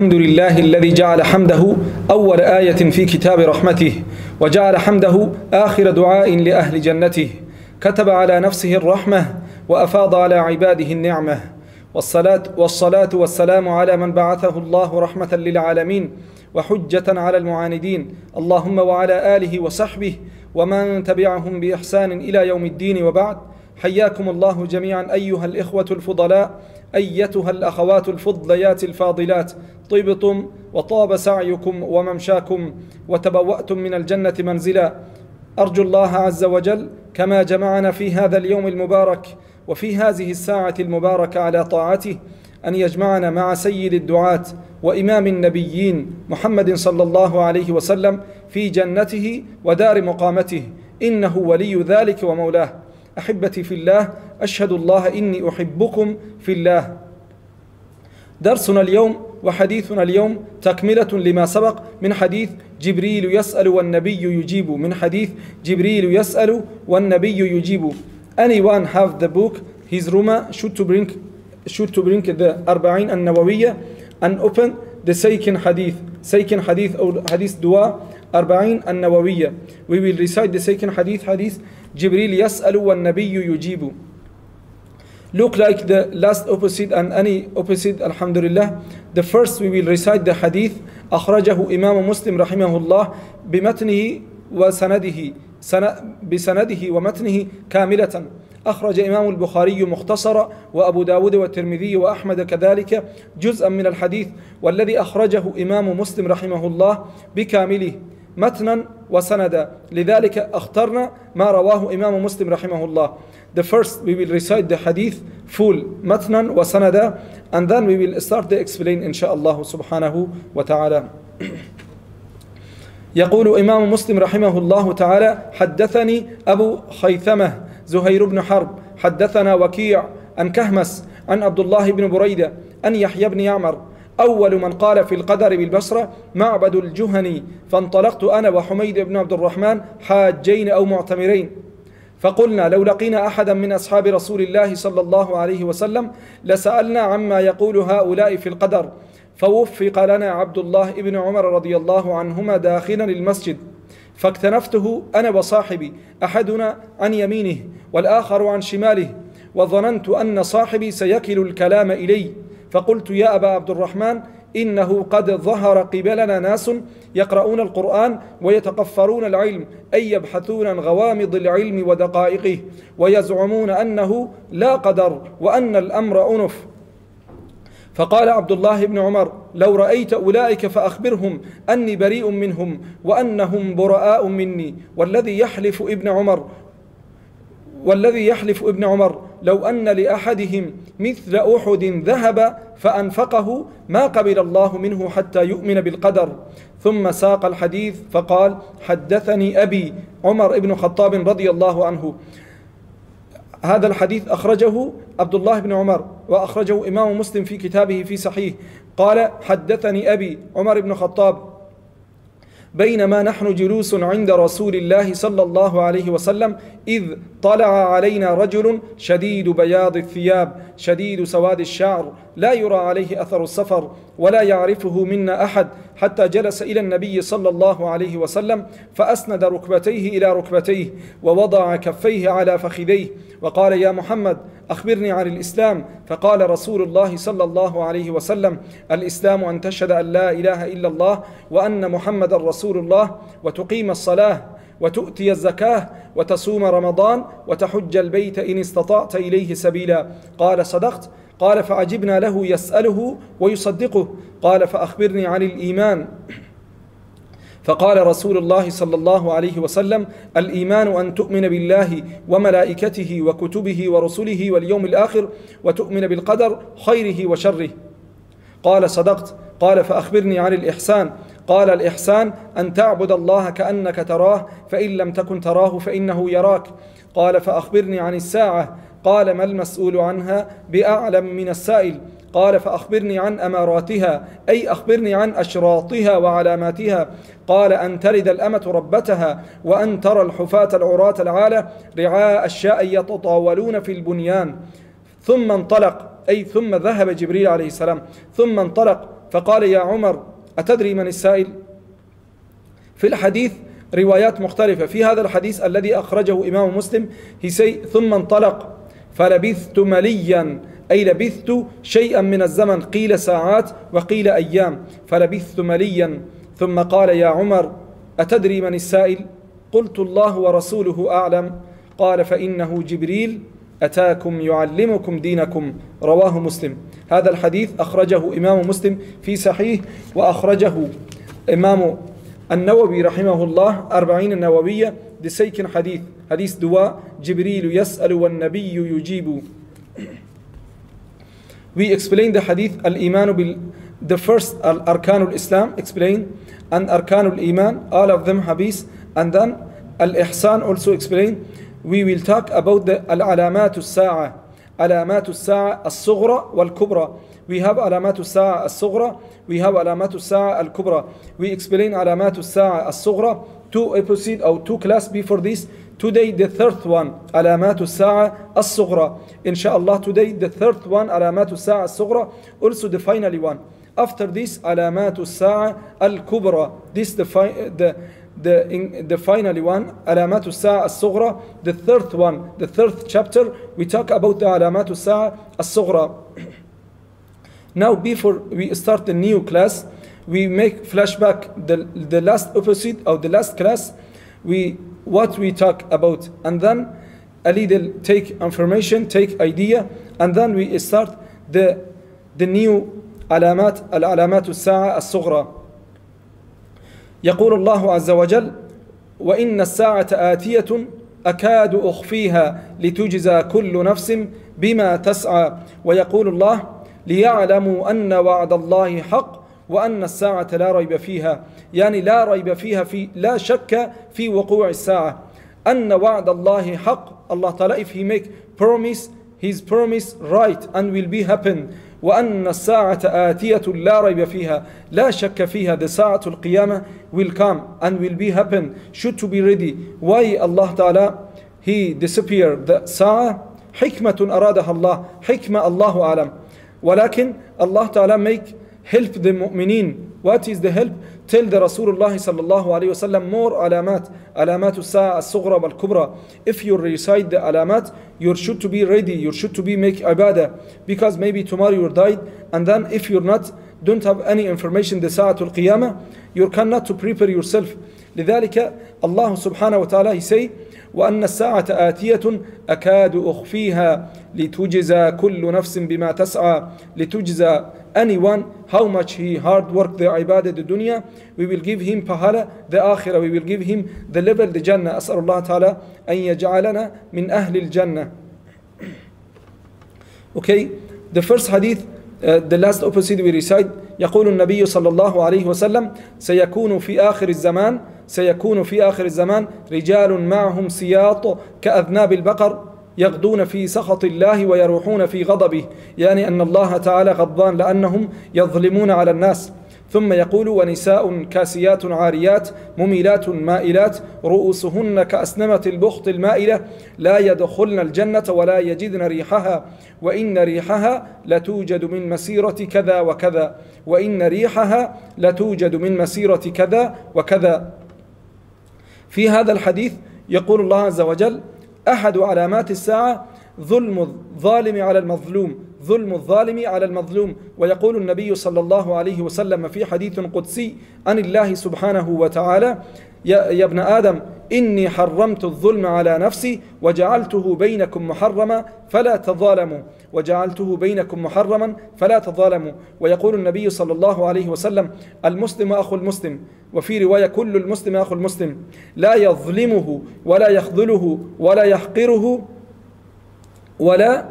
الحمد لله الذي جعل حمده أول آية في كتاب رحمته وجعل حمده آخر دعاء لأهل جنته كتب على نفسه الرحمة وأفاض على عباده النعمة والصلاة, والصلاة والسلام على من بعثه الله رحمة للعالمين وحجة على المعاندين اللهم وعلى آله وصحبه ومن تبعهم بإحسان إلى يوم الدين وبعد حياكم الله جميعا أيها الإخوة الفضلاء أيتها الأخوات الفضليات الفاضلات طيبتم وطاب سعيكم وممشاكم وتبوأتم من الجنة منزلا أرجو الله عز وجل كما جمعنا في هذا اليوم المبارك وفي هذه الساعة المباركة على طاعته أن يجمعنا مع سيد الدعاة وإمام النبيين محمد صلى الله عليه وسلم في جنته ودار مقامته إنه ولي ذلك ومولاه أحبتي في الله أشهد الله إني أحبكم في الله درسنا اليوم وحديثنا اليوم تكملة لما سبق من حديث جبريل يسأل والنبي يجيب من حديث جبريل يسأل والنبي يجيب Anyone have the book his Ruma should to bring should to bring the أربعين النووية and open the second hadith second hadith or hadith dua أربعين النووية we will recite the second hadith hadith جبريل يسأل والنبي يجيب look like the last opposite and any opposite alhamdulillah the first we will recite the hadith أخرجه إمام مسلم رحمه الله بمتنه وسنده سن بسنده ومتنه كاملة أخرج إمام البخاري مختصرا وأبو داود والترمذي وأحمد كذلك جزءا من الحديث والذي أخرجه إمام مسلم رحمه الله بكامله متنا وسندا لذلك اخترنا ما رواه إمام مسلم رحمه الله the first we will recite the hadith full متنا وسندا and then we will start the explain ان شاء الله سبحانه وتعالى يقول إمام مسلم رحمه الله تعالى حدثني أبو خيثمة زهير بن حرب حدثنا وكيع عن كهمس عن عبد الله بن بريدة عن يحيى بن يعمر أول من قال في القدر بالبصرة معبد الجهني فانطلقت أنا وحميد بن عبد الرحمن حاجين أو معتمرين فقلنا لو لقينا أحدا من أصحاب رسول الله صلى الله عليه وسلم لسألنا عما يقول هؤلاء في القدر فوفق لنا عبد الله بن عمر رضي الله عنهما داخلا المسجد فاكتنفته أنا وصاحبي أحدنا عن يمينه والآخر عن شماله وظننت أن صاحبي سيكل الكلام إلي فقلت يا أبا عبد الرحمن إنه قد ظهر قبلنا ناس يقرؤون القرآن ويتقفرون العلم أي يبحثون عن غوامض العلم ودقائقه ويزعمون أنه لا قدر وأن الأمر أنف فقال عبد الله بن عمر لو رأيت أولئك فأخبرهم أني بريء منهم وأنهم براء مني والذي يحلف ابن عمر والذي يحلف ابن عمر لو أن لأحدهم مثل أحد ذهب فأنفقه ما قبل الله منه حتى يؤمن بالقدر ثم ساق الحديث فقال حدثني أبي عمر بن خطاب رضي الله عنه هذا الحديث أخرجه عبد الله بن عمر وأخرجه إمام مسلم في كتابه في صحيح قال حدثني أبي عمر بن خطاب بينما نحن جلوس عند رسول الله صلى الله عليه وسلم إذ طلع علينا رجل شديد بياض الثياب شديد سواد الشعر لا يرى عليه أثر السفر ولا يعرفه منا أحد حتى جلس إلى النبي صلى الله عليه وسلم فأسند ركبتيه إلى ركبتيه ووضع كفيه على فخذيه وقال يا محمد أخبرني عن الإسلام فقال رسول الله صلى الله عليه وسلم الإسلام أن تشهد أن لا إله إلا الله وأن محمد رسول الله وتقيم الصلاة وتؤتي الزكاة وتصوم رمضان وتحج البيت إن استطعت إليه سبيلا قال صدقت قال فعجبنا له يسأله ويصدقه قال فأخبرني عن الإيمان فقال رسول الله صلى الله عليه وسلم الايمان ان تؤمن بالله وملائكته وكتبه ورسله واليوم الاخر وتؤمن بالقدر خيره وشره قال صدقت قال فاخبرني عن الاحسان قال الاحسان ان تعبد الله كانك تراه فان لم تكن تراه فانه يراك قال فاخبرني عن الساعه قال ما المسؤول عنها بأعلم من السائل قال فأخبرني عن أماراتها أي أخبرني عن أشراطها وعلاماتها قال أن تلد الأمة ربتها وأن ترى الحفاة العراة العالة رعاء الشاء يتطاولون في البنيان ثم انطلق أي ثم ذهب جبريل عليه السلام ثم انطلق فقال يا عمر أتدري من السائل في الحديث روايات مختلفة في هذا الحديث الذي أخرجه إمام مسلم هي ثم انطلق فلبثت مليا أي لبثت شيئا من الزمن قيل ساعات وقيل أيام فلبثت مليا ثم قال يا عمر أتدري من السائل قلت الله ورسوله أعلم قال فإنه جبريل أتاكم يعلمكم دينكم رواه مسلم هذا الحديث أخرجه إمام مسلم في صحيح وأخرجه إمام النووي رحمه الله أربعين النووية لسيك حديث حديث دواء جبريل يسأل والنبي يجيب We explain the hadith الإيمان بال the first أركان الإسلام explain and أركان الإيمان all of them حديث and then الإحسان also explain we will talk about the العلامات الساعة علامات الساعة الصغرى والكبرى we have علامات الساعة الصغرى we have علامات الساعة الكبرى we explain علامات الساعة الصغرى two episode or two class before this Today the third one, alamatu sa'a as-sughra. Inshallah today the third one, alamatu sa'a as-sughra, also the finally one. After this, alamatu sa'a al-kubra. This the, the the, in, the finally one, Alamatu Sa'a As-Sughra, the third one, the third chapter, we talk about the Alamatu Sa'a As-Sughra. now, before we start the new class, we make flashback the, the last opposite of the last class. We what we talk about and then a little take information take idea and then we start the the new علامات العلامات الساعة الصغرى يقول الله عز وجل وإن الساعة آتية أكاد أخفيها لتجزى كل نفس بما تسعى ويقول الله ليعلموا أن وعد الله حق وأن الساعة لا ريب فيها يعني لا ريب فيها في لا شك في وقوع الساعة أن وعد الله حق الله تعالى if he make promise his promise right and will be happen وأن الساعة آتية لا ريب فيها لا شك فيها the ساعة القيامة will come and will be happen should to be ready why الله تعالى he disappeared the ساعة حكمة أرادها الله حكمة الله أعلم ولكن الله تعالى make help the mu'minin. What is the help? Tell the Rasulullah sallallahu alayhi wasallam more alamat, alamatu sa'a al-sughra wal-kubra. If you recite the alamat, you should to be ready, you should to be make ibadah. Because maybe tomorrow you died, and then if you're not, don't have any information the sa'atul qiyamah, you cannot to prepare yourself. لذلك الله سبحانه وتعالى he say وأن الساعة آتية أكاد أخفيها لتجزى كل نفس بما تسعى لتجزى anyone how much he hard worked the ibadah the dunya we will give him pahala the akhirah we will give him the level the jannah as'alullah ta'ala an yaj'alana min ahli al-jannah okay the first hadith uh, the last opposite we recite يقول النبي صلى الله عليه وسلم سيكون في آخر الزمان سيكون في آخر الزمان رجال معهم سياط كأذناب البقر يغدون في سخط الله ويروحون في غضبه يعني أن الله تعالى غضبان لأنهم يظلمون على الناس ثم يقول ونساء كاسيات عاريات مميلات مائلات رؤوسهن كأسنمة البخت المائلة لا يدخلن الجنة ولا يجدن ريحها وإن ريحها لتوجد من مسيرة كذا وكذا وإن ريحها لتوجد من مسيرة كذا وكذا في هذا الحديث يقول الله عز وجل أحد علامات الساعة ظلم الظالم على المظلوم ظلم الظالم على المظلوم ويقول النبي صلى الله عليه وسلم في حديث قدسي عن الله سبحانه وتعالى يا, يا ابن آدم إني حرمت الظلم على نفسي وجعلته بينكم محرما فلا تظالموا وجعلته بينكم محرما فلا تظالموا ويقول النبي صلى الله عليه وسلم المسلم أخو المسلم وفي رواية كل المسلم أخو المسلم لا يظلمه ولا يخذله ولا يحقره ولا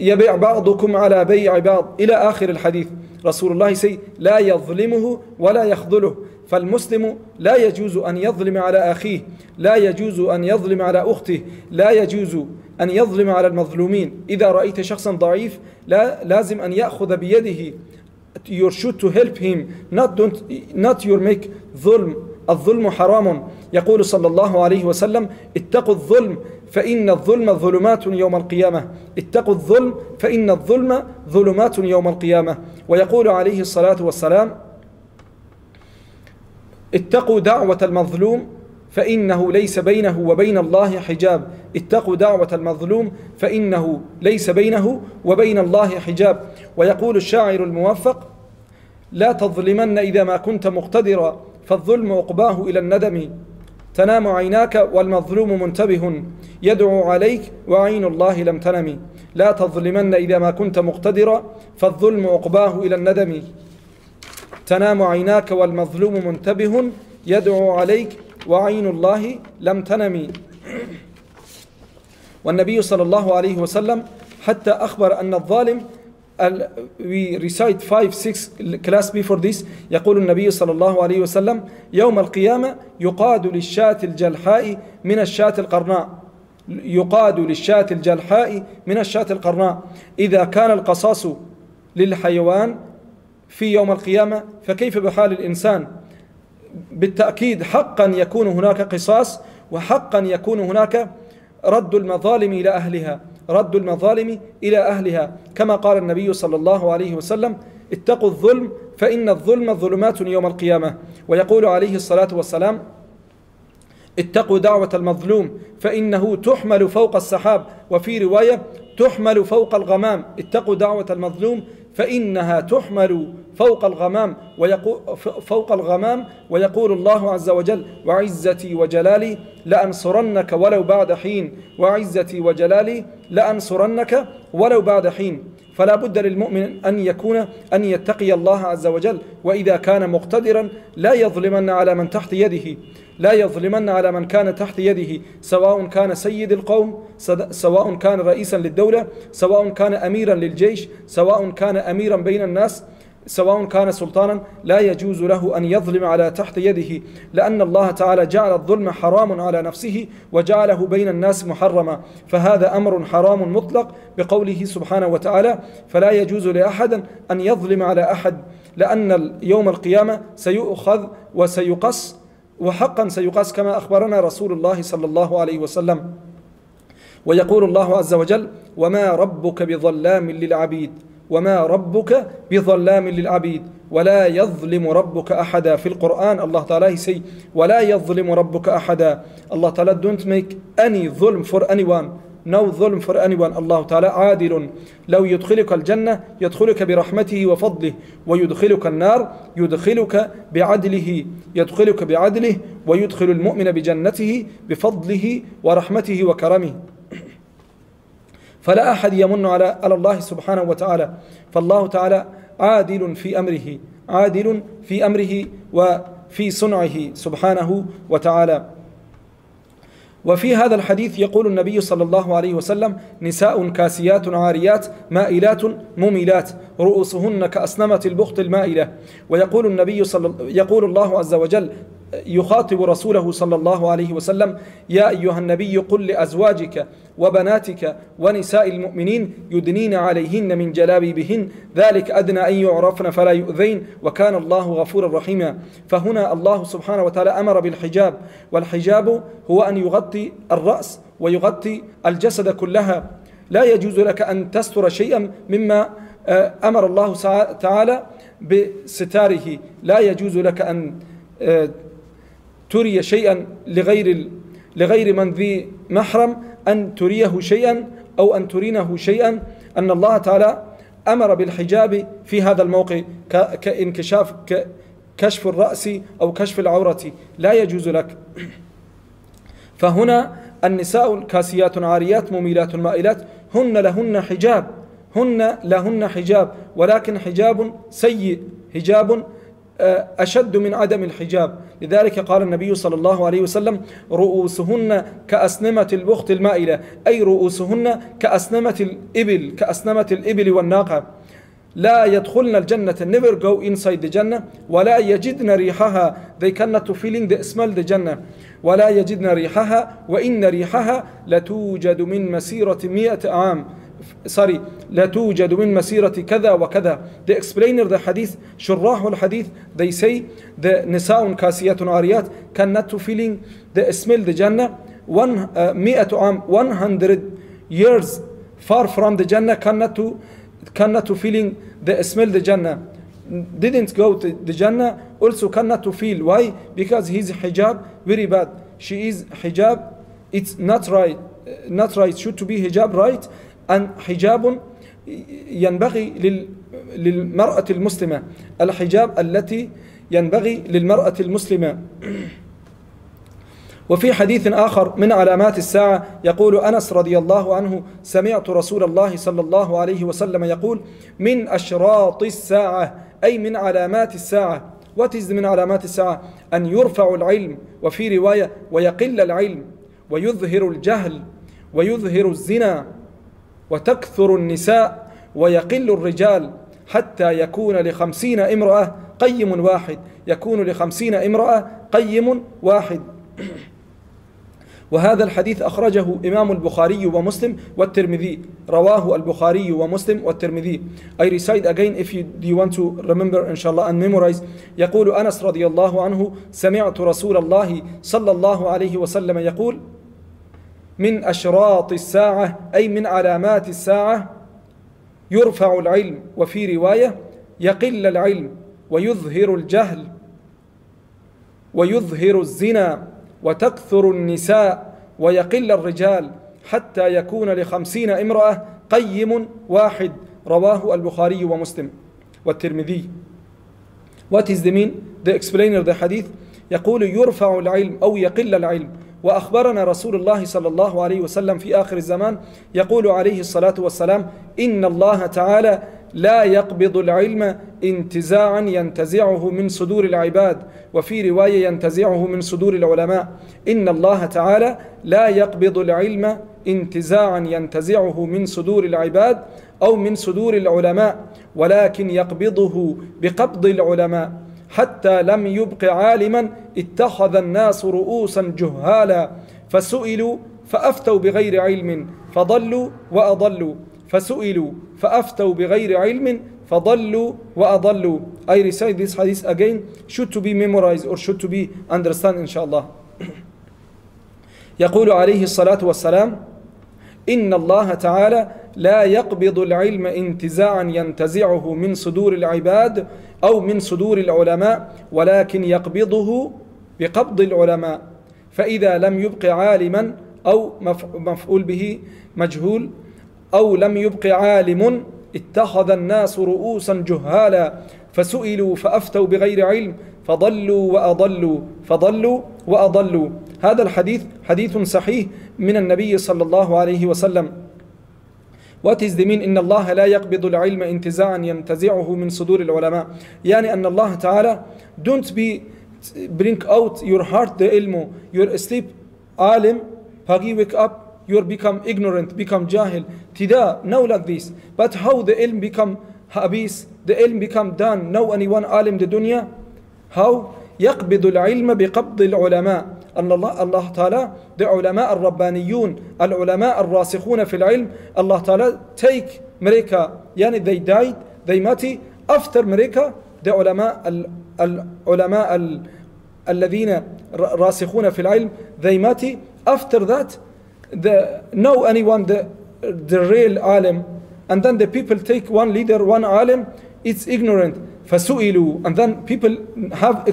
يبيع بعضكم على بيع بعض إلى آخر الحديث رسول الله سي لا يظلمه ولا يخذله فالمسلم لا يجوز أن يظلم على أخيه لا يجوز أن يظلم على أخته لا يجوز أن يظلم على المظلومين إذا رأيت شخصا ضعيف لا لازم أن يأخذ بيده you should to help him not don't not your make ظلم الظلم حرام يقول صلى الله عليه وسلم اتقوا الظلم فإن الظلم ظلمات يوم القيامة اتقوا الظلم فإن الظلم ظلمات يوم القيامة ويقول عليه الصلاة والسلام اتقوا دعوة المظلوم فإنه ليس بينه وبين الله حجاب اتقوا دعوة المظلوم فإنه ليس بينه وبين الله حجاب ويقول الشاعر الموفق لا تظلمن إذا ما كنت مقتدرا فالظلم عقباه إلى الندم تنام عيناك والمظلوم منتبه يدعو عليك وعين الله لم تنم لا تظلمن إذا ما كنت مقتدرا فالظلم عقباه إلى الندم تنام عيناك والمظلوم منتبه يدعو عليك وعين الله لم تنم والنبي صلى الله عليه وسلم حتى أخبر أن الظالم we recite five six class before this يقول النبي صلى الله عليه وسلم يوم القيامة يقاد للشاة الجلحاء من الشاة القرناء يقاد للشاة الجلحاء من الشاة القرناء إذا كان القصاص للحيوان في يوم القيامة فكيف بحال الإنسان بالتأكيد حقا يكون هناك قصاص وحقا يكون هناك رد المظالم إلى أهلها رد المظالم إلى أهلها كما قال النبي صلى الله عليه وسلم اتقوا الظلم فإن الظلم ظلمات يوم القيامة ويقول عليه الصلاة والسلام اتقوا دعوة المظلوم فإنه تحمل فوق السحاب وفي رواية تحمل فوق الغمام اتقوا دعوة المظلوم فإنها تحمل فوق الغمام ويقول فوق الغمام ويقول الله عز وجل وعزتي وجلالي لأنصرنك ولو بعد حين وعزتي وجلالي لأنصرنك ولو بعد حين فلا بد للمؤمن أن يكون أن يتقي الله عز وجل وإذا كان مقتدرا لا يظلمن على من تحت يده لا يظلمن على من كان تحت يده سواء كان سيد القوم سواء كان رئيسا للدولة سواء كان أميرا للجيش سواء كان أميرا بين الناس سواء كان سلطانا لا يجوز له أن يظلم على تحت يده لأن الله تعالى جعل الظلم حرام على نفسه وجعله بين الناس محرما فهذا أمر حرام مطلق بقوله سبحانه وتعالى فلا يجوز لأحد أن يظلم على أحد لأن يوم القيامة سيؤخذ وسيقص وحقا سيقاس كما أخبرنا رسول الله صلى الله عليه وسلم ويقول الله عز وجل وما ربك بظلام للعبيد وما ربك بظلام للعبيد ولا يظلم ربك أحدا في القرآن الله تعالى سي ولا يظلم ربك أحدا الله تعالى don't make any ظلم for anyone no ظلم for anyone الله تعالى عادل لو يدخلك الجنة يدخلك برحمته وفضله ويدخلك النار يدخلك بعدله يدخلك بعدله ويدخل المؤمن بجنته بفضله ورحمته وكرمه فلا أحد يمن على الله سبحانه وتعالى فالله تعالى عادل في أمره عادل في أمره وفي صنعه سبحانه وتعالى وفي هذا الحديث يقول النبي صلى الله عليه وسلم نساء كاسيات عاريات مائلات مميلات رؤوسهن كأسنمة البخت المائلة ويقول النبي صلى يقول الله عز وجل يخاطب رسوله صلى الله عليه وسلم يا أيها النبي قل لأزواجك وبناتك ونساء المؤمنين يدنين عليهن من جلابيبهن ذلك أدنى أن يعرفن فلا يؤذين وكان الله غفورا رحيما فهنا الله سبحانه وتعالى أمر بالحجاب والحجاب هو أن يغطي الرأس ويغطي الجسد كلها لا يجوز لك أن تستر شيئا مما آه، أمر الله تعالى بستاره لا يجوز لك أن آه، تري شيئا لغير لغير من ذي محرم أن تريه شيئا أو أن ترينه شيئا أن الله تعالى أمر بالحجاب في هذا الموقع كانكشاف كشف الرأس أو كشف العورة لا يجوز لك فهنا النساء كاسيات عاريات مميلات مائلات هن لهن حجاب هن لهن حجاب ولكن حجاب سيء حجاب آه، أشد من عدم الحجاب لذلك قال النبي صلى الله عليه وسلم رؤوسهن كأسنمة البخت المائلة أي رؤوسهن كأسنمة الإبل كأسنمة الإبل والناقة لا يدخلن الجنة never go inside the جنة ولا يجدن ريحها they cannot feeling the smell the جنة ولا يجدن ريحها وإن ريحها لتوجد من مسيرة مئة عام sorry لا توجد من مسيرة كذا وكذا the explainer the hadith شراح الحديث they say the نساء كاسيات عاريات cannot to feeling the smell the Jannah one, uh, مئة عام 100 years far from the Jannah cannot to cannot to feeling the smell the Jannah didn't go to the Jannah also cannot to feel why because his hijab very bad she is hijab it's not right not right should to be hijab right أن حجاب ينبغي للمرأة المسلمة الحجاب التي ينبغي للمرأة المسلمة وفي حديث آخر من علامات الساعة يقول أنس رضي الله عنه سمعت رسول الله صلى الله عليه وسلم يقول من أشراط الساعة أي من علامات الساعة وتز من علامات الساعة أن يرفع العلم وفي رواية ويقل العلم ويظهر الجهل ويظهر الزنا وتكثر النساء ويقل الرجال حتى يكون لخمسين امرأة قيم واحد يكون لخمسين امرأة قيم واحد وهذا الحديث أخرجه إمام البخاري ومسلم والترمذي رواه البخاري ومسلم والترمذي I recite again if you, you want to remember إن شاء الله and memorize يقول أنس رضي الله عنه سمعت رسول الله صلى الله عليه وسلم يقول من أشراط الساعة أي من علامات الساعة يرفع العلم وفي رواية يقل العلم ويظهر الجهل ويظهر الزنا وتكثر النساء ويقل الرجال حتى يكون لخمسين امرأة قيم واحد رواه البخاري ومسلم والترمذي What is the mean? The explainer of the hadith يقول يرفع العلم أو يقل العلم وأخبرنا رسول الله صلى الله عليه وسلم في آخر الزمان يقول عليه الصلاة والسلام إن الله تعالى لا يقبض العلم انتزاعا ينتزعه من صدور العباد وفي رواية ينتزعه من صدور العلماء إن الله تعالى لا يقبض العلم انتزاعا ينتزعه من صدور العباد أو من صدور العلماء ولكن يقبضه بقبض العلماء حتى لم يبق عالما اتخذ الناس رؤوسا جهالا فسئلوا فأفتوا بغير علم فضلوا وأضلوا فسئلوا فأفتوا بغير علم فضلوا وأضلوا I recite this hadith again should to be memorized or should to be understood إن شاء الله يقول عليه الصلاة والسلام إن الله تعالى لا يقبض العلم انتزاعا ينتزعه من صدور العباد أو من صدور العلماء ولكن يقبضه بقبض العلماء فإذا لم يبق عالما أو مفعول به مجهول أو لم يبق عالم اتخذ الناس رؤوسا جهالا فسئلوا فأفتوا بغير علم فضلوا وأضلوا فضلوا وأضلوا هذا الحديث حديث صحيح من النبي صلى الله عليه وسلم What is the mean إن الله لا يقبض العلم انتزاعا ينتزعه من صدور العلماء يعني أن الله تعالى don't be bring out your heart the ilmu your asleep alim pagi wake up you become ignorant become jahil تدا, no like this but how the ilm become habis the ilm become done no anyone alim the dunya how يقبض العلم بقبض العلماء أن الله الله تعالى علماء الربانيون العلماء الراسخون في العلم الله تعالى تيك مريكا يعني they died they ماتي after مريكا دي علماء ال, العلماء ال, الذين راسخون في العلم they ماتي after that the know anyone the the real alim and then the people take one leader one alim it's ignorant فَسُئِلُوا And then people have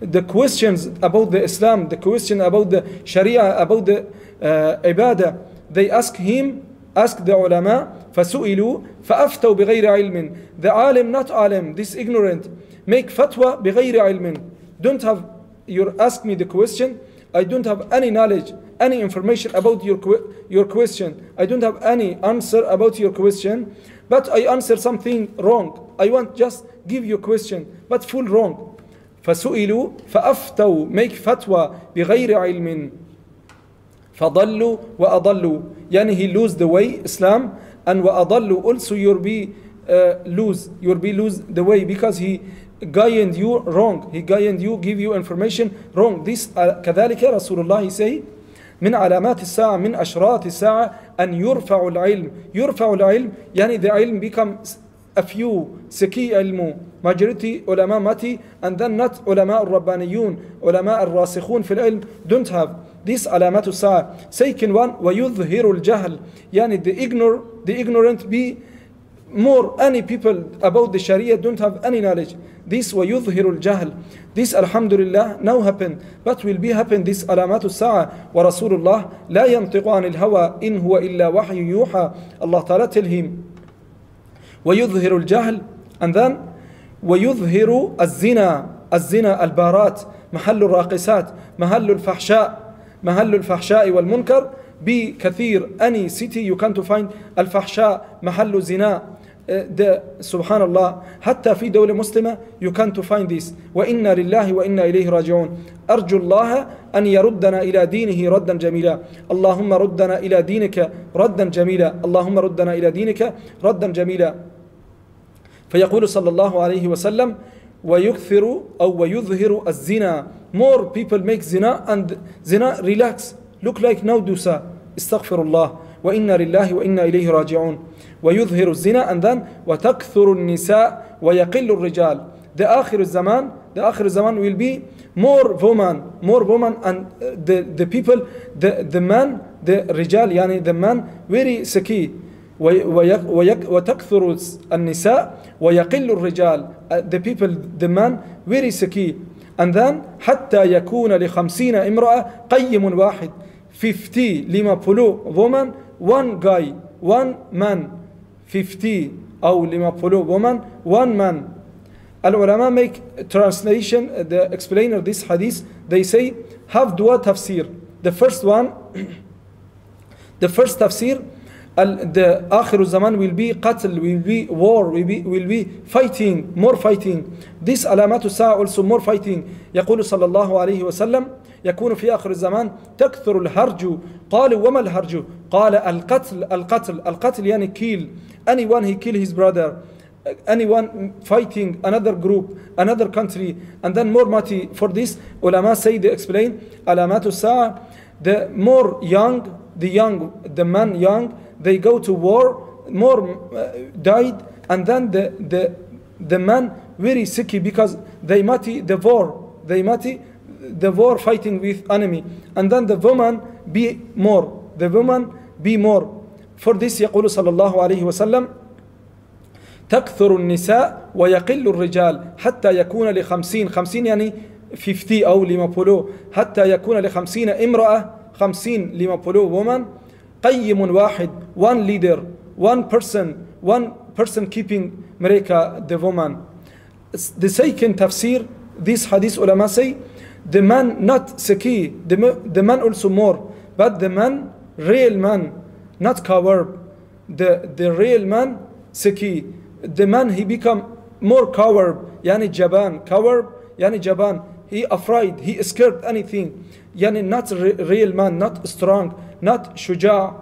the questions about the Islam, the question about the Sharia, about the uh, ibadah. They ask him, ask the ulama, فَسُئِلُوا فَأَفْتَوْ بِغَيْرِ عِلْمٍ The alim, not alim, this ignorant, make fatwa بِغَيْرِ عِلْمٍ Don't have, you ask me the question, I don't have any knowledge, any information about your, your question. I don't have any answer about your question, but I answer something wrong. I want just give you question, but full wrong. فسئلوا فأفتوا make fatwa بغير علم فضلوا وأضلوا يعني he lose the way Islam and وأضلوا also you'll be uh, lose you'll be lose the way because he guided you wrong he guided you give you information wrong this uh, كذلك رسول الله say من علامات الساعة من أشرات الساعة أن يرفع العلم يرفع العلم يعني the علم becomes a few سكي علمو majority علماء ماتي and then not علماء الربانيون علماء الراسخون في العلم don't have this علامات الساعة second one ويظهر الجهل يعني the ignor the ignorant be more any people about the Sharia don't have any knowledge this ويظهر الجهل this alhamdulillah now happen but will be happen this علامات الساعة ورسول الله لا ينطق عن الهوى إن هو إلا وحي يوحى الله تعالى tell him ويظهر الجهل and then ويظهر الزنا الزنا البارات محل الراقصات محل الفحشاء محل الفحشاء والمنكر بكثير any city you can to find الفحشاء محل الزنا أه، ده سبحان الله حتى في دولة مسلمة you can to find this وإنا لله وإنا إليه راجعون أرجو الله أن يردنا إلى دينه ردا جميلا اللهم ردنا إلى دينك ردا جميلا اللهم ردنا إلى دينك ردا جميلا فيقول صلى الله عليه وسلم ويكثر أو ويظهر الزنا more people make زنا and زنا relax look like دوسا استغفر الله وإنا لله وإنا إليه راجعون ويظهر الزنا and then وتكثر النساء ويقل الرجال the آخر الزمان the آخر الزمان will be more women more women and uh, the, the people the, the man the رجال يعني the man very سكي وتكثر النساء ويقل الرجال the people the man very sicky and then حتى يكون لخمسين امرأة قيم واحد 50 لما بلو woman one guy one man 50 أو لما بلو woman one man العلماء make translation the explainer this hadith they say have dua tafsir the first one the first tafsir the akhir zaman will be qatl, will be war, will be, will be fighting, more fighting. This alamat sa also more fighting. يقول صلى الله عليه وسلم يكون في آخر الزمان تكثر الهرج قال وما الهرج قال القتل القتل القتل يعني kill anyone he kill his brother anyone fighting another group, another country, and then more mati for this. Ulama say they explain علامات sa the more young, the young, the man young, they go to war, more uh, died, and then the, the, the man very sicky because they mati the war, they mati the war fighting with enemy, and then the woman be more, the woman be more. For this, يقول صلى الله عليه وسلم تكثر النساء ويقل الرجال حتى يكون لخمسين خمسين يعني 50 أو لما بولو حتى يكون لخمسين امرأة خمسين لما بولو woman qayyimun wahid, one leader, one person, one person keeping mereka, the woman. The second tafsir, this hadith ulama say, the man not saki, the, the man also more, but the man, real man, not coward. The, the real man, saki. The man, he become more coward, yani jaban, coward, yani jaban. He afraid, he scared anything. Yani not re real man, not strong not shuja,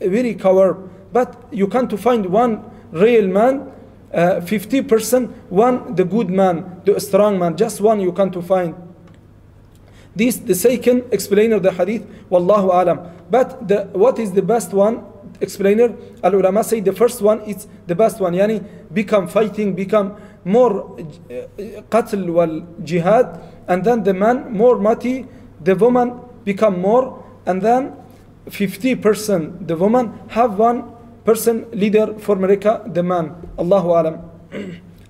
very coward. But you can't find one real man, uh, 50%, one the good man, the strong man, just one you can't find. This the second explainer of the hadith, wallahu alam. But the, what is the best one explainer? Al ulama say the first one is the best one. Yani become fighting, become more uh, qatl wal jihad, and then the man more mati, the woman become more, and then 50% the woman have one person leader for America the man الله أعلم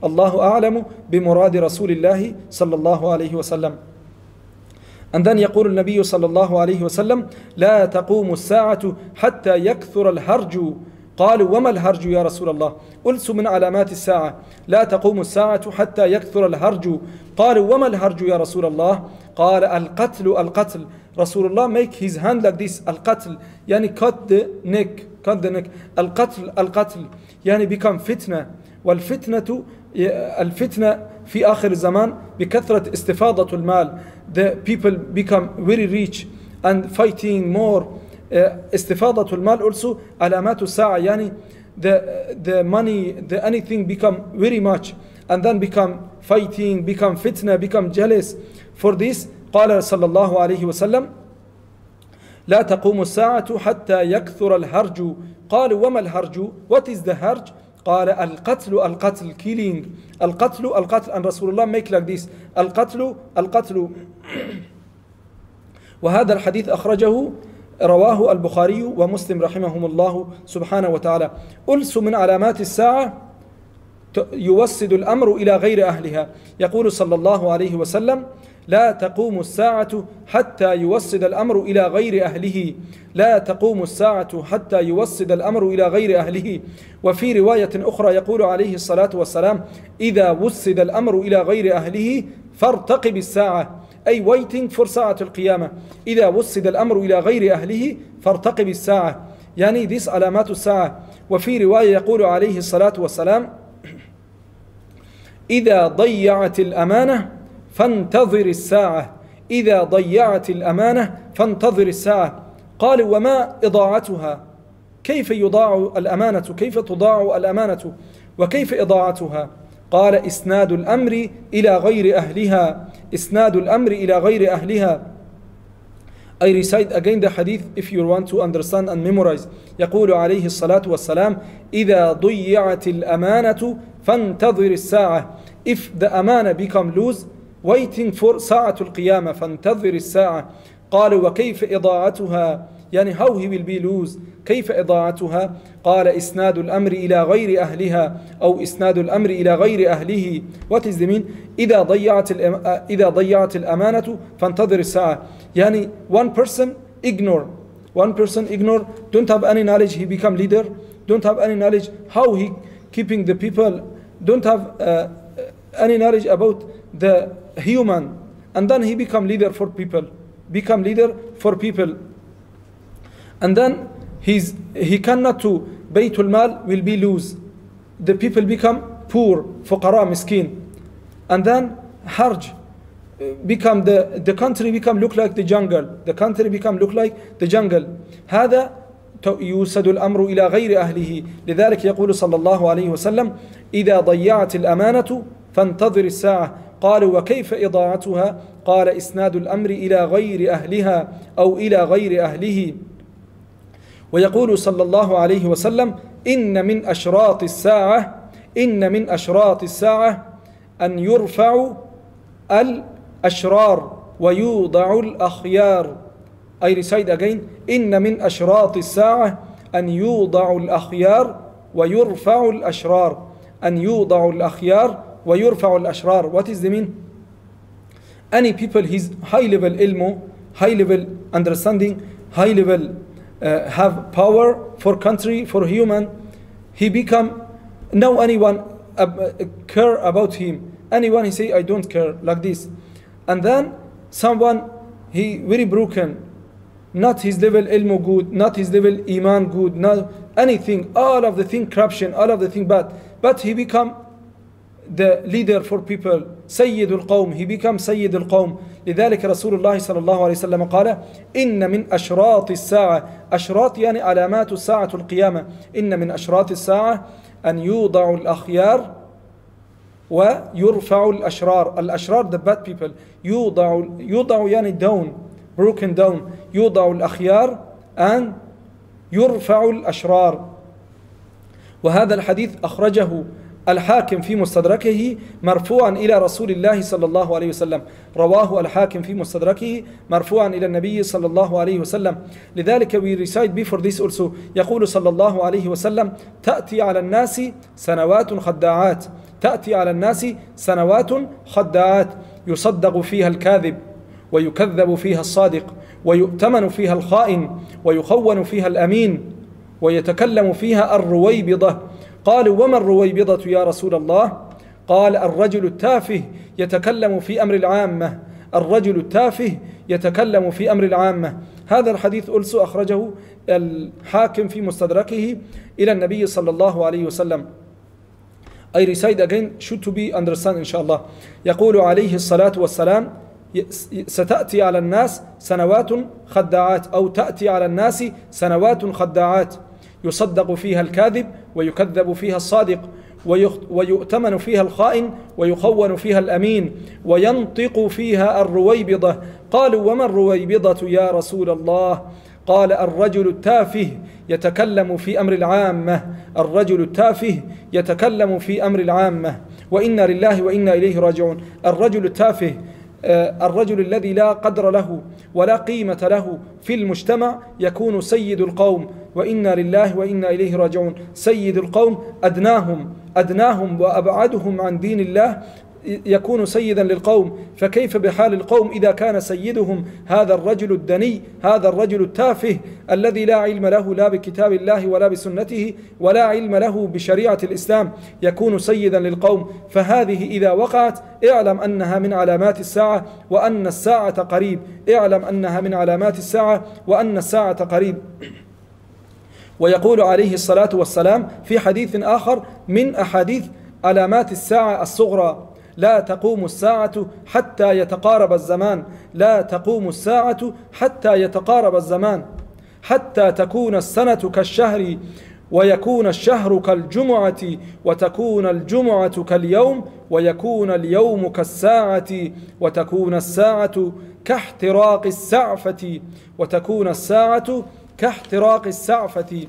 الله أعلم بمراد رسول الله صلى الله عليه وسلم And then يقول النبي صلى الله عليه وسلم لا تقوم الساعة حتى يكثر الهرج قالوا وما الهرج يا رسول الله ألس من علامات الساعة لا تقوم الساعة حتى يكثر الهرج قالوا وما الهرج يا رسول الله قال القتل القتل Rasulullah make his hand like this, al-qatl, yani cut the neck, cut the neck, al-qatl, al-qatl, yani become fitna, wal-fitnatu, al-fitna fi akhir zaman, بكثرة استفاضة المال, the people become very rich and fighting more, استفاضة eh, المال also علامات الساعة يعني the, the money, the anything become very much and then become fighting, become fitna, become jealous. For this, قال صلى الله عليه وسلم لا تقوم الساعة حتى يكثر الهرج قالوا وما الهرج what is the هرج قال القتل القتل killing القتل القتل أن رسول الله make like this القتل القتل وهذا الحديث أخرجه رواه البخاري ومسلم رحمهم الله سبحانه وتعالى ألس من علامات الساعة يوسد الأمر إلى غير أهلها يقول صلى الله عليه وسلم لا تقوم الساعة حتى يوصد الأمر إلى غير أهله لا تقوم الساعة حتى يوصد الأمر إلى غير أهله وفي رواية أخرى يقول عليه الصلاة والسلام إذا وصد الأمر إلى غير أهله فارتقب الساعة أي waiting for ساعة القيامة إذا وصد الأمر إلى غير أهله فارتقب الساعة يعني this علامات الساعة وفي رواية يقول عليه الصلاة والسلام إذا ضيعت الأمانة فانتظر الساعة إذا ضيعت الأمانة فانتظر الساعة قال وما إضاعتها كيف يضاع الأمانة كيف تضاع الأمانة وكيف إضاعتها قال إسناد الأمر إلى غير أهلها إسناد الأمر إلى غير أهلها I recite again the hadith if you want to understand and memorize يقول عليه الصلاة والسلام إذا ضيعت الأمانة فانتظر الساعة If the amana become loose waiting for sa'atul qiyamah fantadhir as-sa'a الساعة wa kayfa idaa'atuha yani how he will be lose كيف إضاعتها قال إسناد الأمر إلى غير أهلها أو إسناد الأمر إلى غير أهله what is the mean إذا ضيعت إذا ضيعت الأمانة فانتظر الساعة يعني one person ignore one person ignore don't have any knowledge he become leader don't have any knowledge how he keeping the people don't have uh, any knowledge about the human and then he become leader for people become leader for people and then he's, he cannot to baytul mal will be lose the people become poor fuqara miskin and then harj become the the country become look like the jungle the country become look like the jungle هذا يوسد الأمر إلى غير أهله لذلك يقول صلى الله عليه وسلم إذا ضيعت الأمانة فانتظر الساعة قالوا وكيف إضاعتها قال إسناد الأمر إلى غير أهلها أو إلى غير أهله ويقول صلى الله عليه وسلم إن من أشراط الساعة إن من أشراط الساعة أن يرفع الأشرار ويوضع الأخيار I recite again إن من أشراط الساعة أن يوضع الأخيار ويرفع الأشرار أن يوضع الأخيار وَيُرْفَعُ الْأَشْرَارُ What is the mean? Any people, his high level ilmu, high level understanding, high level uh, have power for country, for human, he become, now anyone uh, care about him. Anyone he say, I don't care, like this. And then someone, he very broken, not his level ilmu good, not his level iman good, not anything, all of the thing corruption, all of the thing bad. But he become the leader for people سيد القوم he becomes سيد القوم لذلك رسول الله صلى الله عليه وسلم قال إن من أشراط الساعة أشراط يعني علامات الساعة القيامة إن من أشراط الساعة أن يوضع الأخيار ويرفع الأشرار الأشرار the bad people يوضع يوضع يعني down broken down يوضع الأخيار and يرفع الأشرار وهذا الحديث أخرجه الحاكم في مستدركه مرفوعا إلى رسول الله صلى الله عليه وسلم رواه الحاكم في مستدركه مرفوعا إلى النبي صلى الله عليه وسلم لذلك we recite before this also يقول صلى الله عليه وسلم تأتي على الناس سنوات خداعات تأتي على الناس سنوات خداعات يصدق فيها الكاذب ويكذب فيها الصادق ويؤتمن فيها الخائن ويخون فيها الأمين ويتكلم فيها الرويبضة قالوا وما الرويبضة يا رسول الله قال الرجل التافه يتكلم في أمر العامة الرجل التافه يتكلم في أمر العامة هذا الحديث ألس أخرجه الحاكم في مستدركه إلى النبي صلى الله عليه وسلم I recite again should to be understood إن شاء الله يقول عليه الصلاة والسلام ستأتي على الناس سنوات خداعات أو تأتي على الناس سنوات خداعات يصدق فيها الكاذب ويكذب فيها الصادق ويؤتمن فيها الخائن ويخون فيها الامين وينطق فيها الرويبضه قالوا وما الرويبضه يا رسول الله قال الرجل التافه يتكلم في امر العامه الرجل التافه يتكلم في امر العامه وانا لله وانا اليه راجعون الرجل التافه آه، الرجل الذي لا قدر له ولا قيمه له في المجتمع يكون سيد القوم وإنا لله وإنا إليه راجعون سيد القوم أدناهم أدناهم وأبعدهم عن دين الله يكون سيدا للقوم فكيف بحال القوم إذا كان سيدهم هذا الرجل الدني هذا الرجل التافه الذي لا علم له لا بكتاب الله ولا بسنته ولا علم له بشريعة الإسلام يكون سيدا للقوم فهذه إذا وقعت اعلم أنها من علامات الساعة وأن الساعة قريب اعلم أنها من علامات الساعة وأن الساعة قريب ويقول عليه الصلاة والسلام في حديث آخر من أحاديث علامات الساعة الصغرى لا تقوم الساعة حتى يتقارب الزمان لا تقوم الساعة حتى يتقارب الزمان حتى تكون السنة كالشهر ويكون الشهر كالجمعة وتكون الجمعة كاليوم ويكون اليوم كالساعة وتكون الساعة كاحتراق السعفة وتكون الساعة كاحتراق السعفة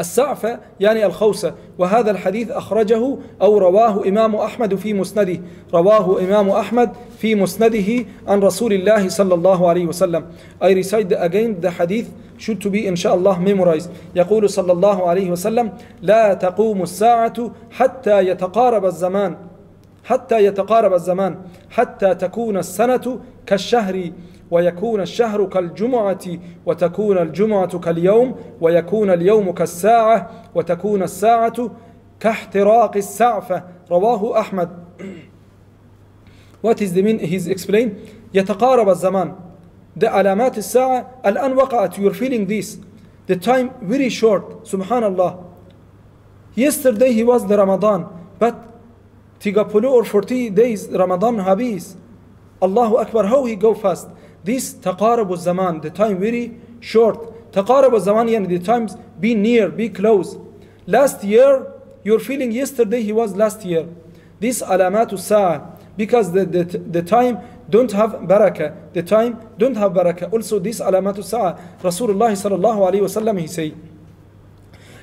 السعفة يعني الخوسة وهذا الحديث أخرجه أو رواه إمام أحمد في مسنده رواه إمام أحمد في مسنده عن رسول الله صلى الله عليه وسلم I recite again the hadith should to be إن شاء الله memorized يقول صلى الله عليه وسلم لا تقوم الساعة حتى يتقارب الزمان حتى يتقارب الزمان حتى تكون السنة كالشهر ويكون الشهر كالجمعة وتكون الجمعة كاليوم ويكون اليوم كالساعة وتكون الساعة كاحتراق السعفة رواه أحمد What is the mean he's explained يتقارب الزمان The علامات الساعة الآن وقعت you're feeling this The time very short سبحان الله Yesterday he was the Ramadan But Tigapulu or 40 days Ramadan habis Allahu Akbar how he go fast This taqarab zaman, the time very short. Taqarab zaman, yani the times be near, be close. Last year, you're feeling yesterday he was last year. This alamatu sa'ah, because the, the, the time don't have barakah. The time don't have barakah. Also this alamatu sa'ah. Rasulullah sallallahu alayhi wasallam he say,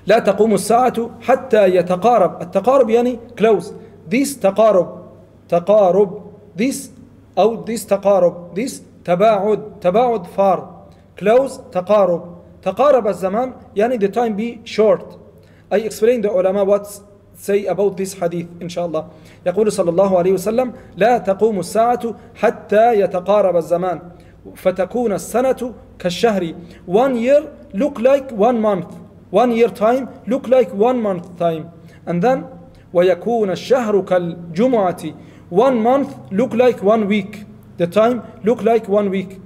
لا تقوم الساعة حتى يتقارب التقارب يعني close this تقارب تقارب this أو this تقارب this تباعد تباعد فار close تقارب تقارب الزمان يعني the time be short I explain the ulama what say about this hadith إن شاء الله يقول صلى الله عليه وسلم لا تقوم الساعة حتى يتقارب الزمان فتكون السنة كالشهر one year look like one month one year time look like one month time and then ويكون الشهر كالجمعة one month look like one week The time look like one week.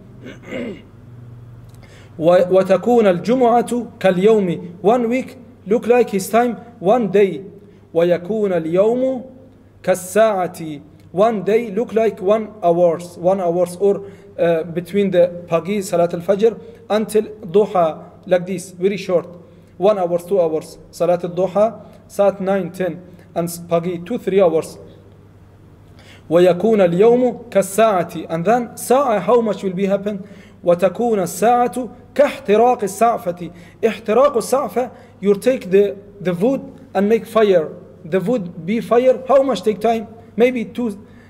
وتكون الجمعة كاليوم one week look like his time one day ويكون اليوم كالساعة one day look like one hours one hours or uh, between the pagi salat al-fajr until duha like this very short one hours two hours salat al-duha salat 9 10 and pagi two three hours ويكون اليوم كالساعة and then ساعة how much will be happen وتكون الساعة كاحتراق السعفة احتراق السعفة you take the, the wood and make fire the wood be fire how much take time maybe two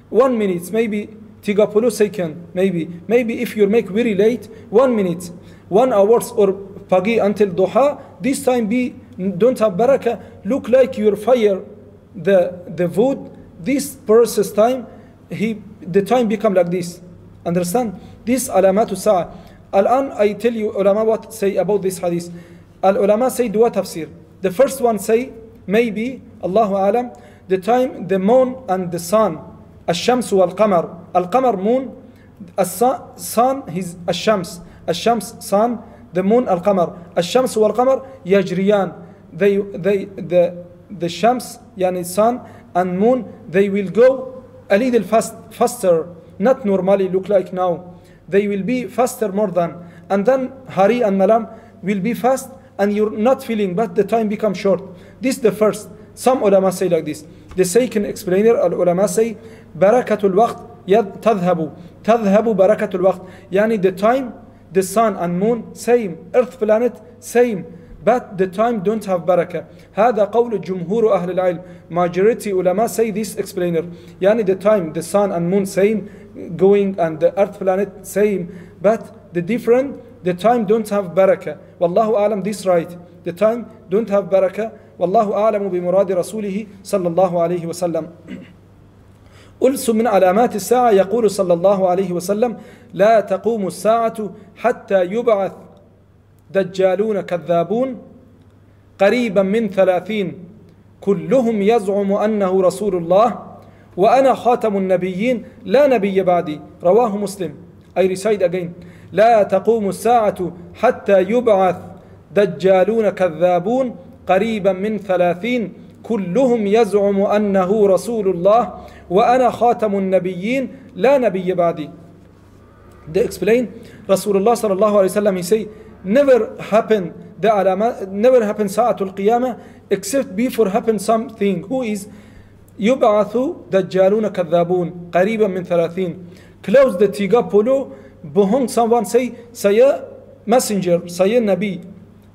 one minute maybe تيجابولو second maybe maybe if you make very late one minute one hours or pagi until duha this time be don't have barakah look like your fire the the wood this person's time, he the time become like this. Understand? This alamatu sa'a. Al-an, I tell you ulama what say about this hadith. Al-ulama say dua tafsir. The first one say, maybe, Allahu alam, the time the moon and the sun, ash shamsu wal-qamar. Al-qamar moon, sun his الشمس shams sun the moon al shamsu الشمس والقمر yajriyan. they they the the shams yani sun and moon, they will go a little fast, faster, not normally look like now. They will be faster more than, and then Hari and Malam will be fast, and you're not feeling, but the time becomes short. This the first. Some ulama say like this. The second explainer, al ulama say, barakatul waqt tadhabu. تذهب بركة الوقت يعني the time the sun and moon same earth planet same but the time don't have barakah. هذا قول جمهور أهل العلم. Majority ulama say this explainer. يعني the time, the sun and moon same, going and the earth planet same, but the different, the time don't have barakah. والله أعلم this right. The time don't have barakah. والله أعلم بمراد رسوله صلى الله عليه وسلم أنس من علامات الساعة يقول صلى الله عليه وسلم لا تقوم الساعة حتى يبعث دجالون كذابون قريبا من ثلاثين كلهم يزعم أنه رسول الله وأنا خاتم النبيين لا نبي بعدي رواه مسلم أي رسايد أجين لا تقوم الساعة حتى يبعث دجالون كذابون قريبا من ثلاثين كلهم يزعم أنه رسول الله وأنا خاتم النبيين لا نبي بعدي They explain Rasulullah sallallahu alayhi wa sallam he say never happen the alama, never happen Sa'atul Qiyamah except before happen something who is Yubathu دجالون كذابون قريبا من ثلاثين close the tiga polo someone say say a messenger say a nabi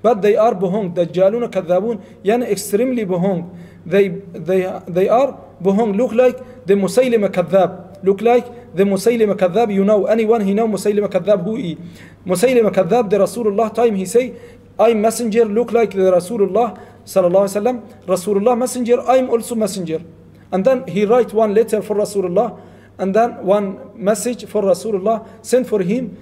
but they are bohong دجالون كذابون يعني extremely bohong they they they are bohong look like the مسيلمة kadhab. look like the Musaylim Kadhab, you know anyone, he know Musaylim Kadhab who he. Musaylim Kadhab, the Rasulullah time he say, I messenger look like the Rasulullah sallallahu alaihi wasallam. Rasulullah messenger, I'm also messenger. And then he write one letter for Rasulullah and then one message for Rasulullah sent for him.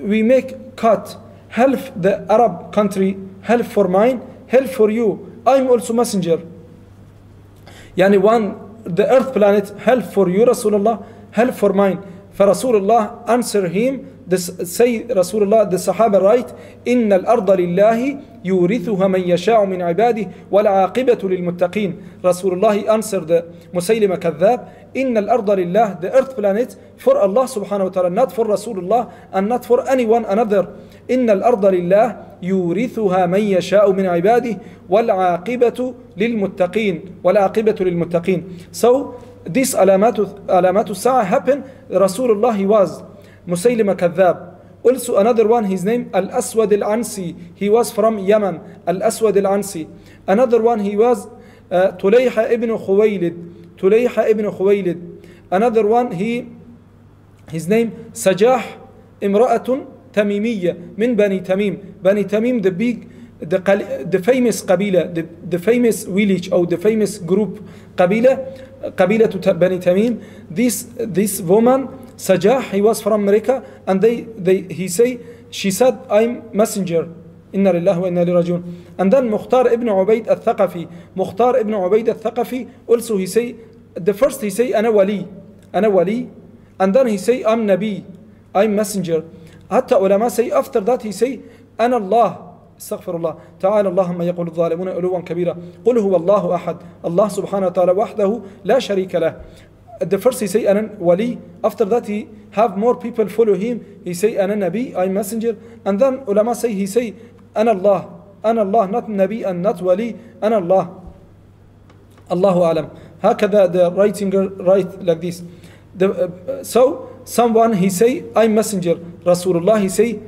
We make cut, help the Arab country, help for mine, help for you. I'm also messenger. Yani one, the earth planet, help for you Rasulullah. help for mine فرسول الله answer him say رسول الله the صحابة right, إن الأرض لله يورثها من يشاء من عباده والعاقبة للمتقين رسول الله answer the مسيلمة كذاب إن الأرض لله the earth planet for Allah سبحانه وتعالى not for رسول الله and not for anyone another إن الأرض لله يورثها من يشاء من عباده والعاقبة للمتقين والعاقبة للمتقين so this alamatu, alamatu happened, Rasulullah he was Musaylima Kadhab. Also another one, his name Al-Aswad Al-Ansi. He was from Yemen, Al-Aswad Al-Ansi. Another one, he was uh, ibn Khuwaylid. Tulayha ibn Khuwaylid. Another one, he, his name Sajah Imra'atun Tamimiyya min Bani Tamim. Bani Tamim, the big the, the famous qabila, the, the famous village or the famous group qabila, qabila to Bani Tamim, this, this woman, Sajah, he was from America, and they, they, he say, she said, I'm messenger. إنا لله وإنا لراجعون and then Mukhtar ibn Ubaid al-Thaqafi Mukhtar ibn Ubaid al-Thaqafi also he say the first he say أنا ولي أنا ولي and then he say I'm Nabi I'm messenger حتى علماء say after that he say أنا الله استغفر الله تعالى اللهم يقول الظالمون علوا كبيرا قل هو الله أحد الله subhanahu wa ta'ala لا شريك له At the first he say an wali after that he have more people follow him he say an nabi I messenger and then ulama say he say an Allah an Allah not nabi and not wali an Allah Allahu alam هكذا the writing write like this the, uh, so someone he say I messenger Rasulullah he say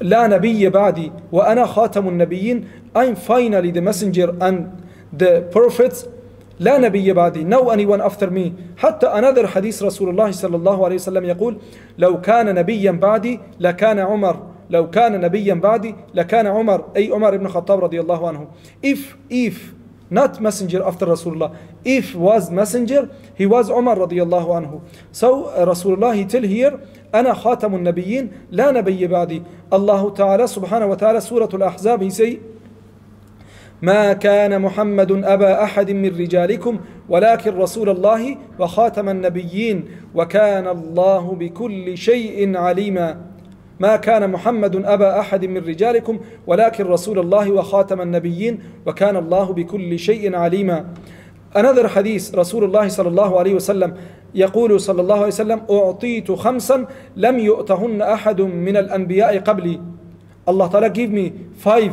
لا نبي بعدي وأنا خاتم النبيين I'm finally the messenger and the prophets. لا نبي بعدي No anyone after me. حتى another hadith رسول الله صلى الله عليه وسلم يقول لو كان نبيا بعدي لكان عمر لو كان نبيا بعدي لكان عمر أي عمر بن الخطاب رضي الله عنه. If if not messenger after Rasulullah. If was messenger, he was Umar الله عنه So uh, Rasulullah, he tell here أنا خاتم النبيين لا نبي بعدي الله تعالى سبحانه وتعالى سورة الأحزاب يسي ما كان محمد أبا أحد من رجالكم ولكن رسول الله وخاتم النبيين وكان الله بكل شيء عليما ما كان محمد أبا أحد من رجالكم ولكن رسول الله وخاتم النبيين وكان الله بكل شيء عليما Another hadith, Rasulullah sallallahu alayhi wasallam يقول صلى الله عليه وسلم أعطيت خمسا لم يؤتهن أحد من الأنبياء قبلي الله تعالى give me five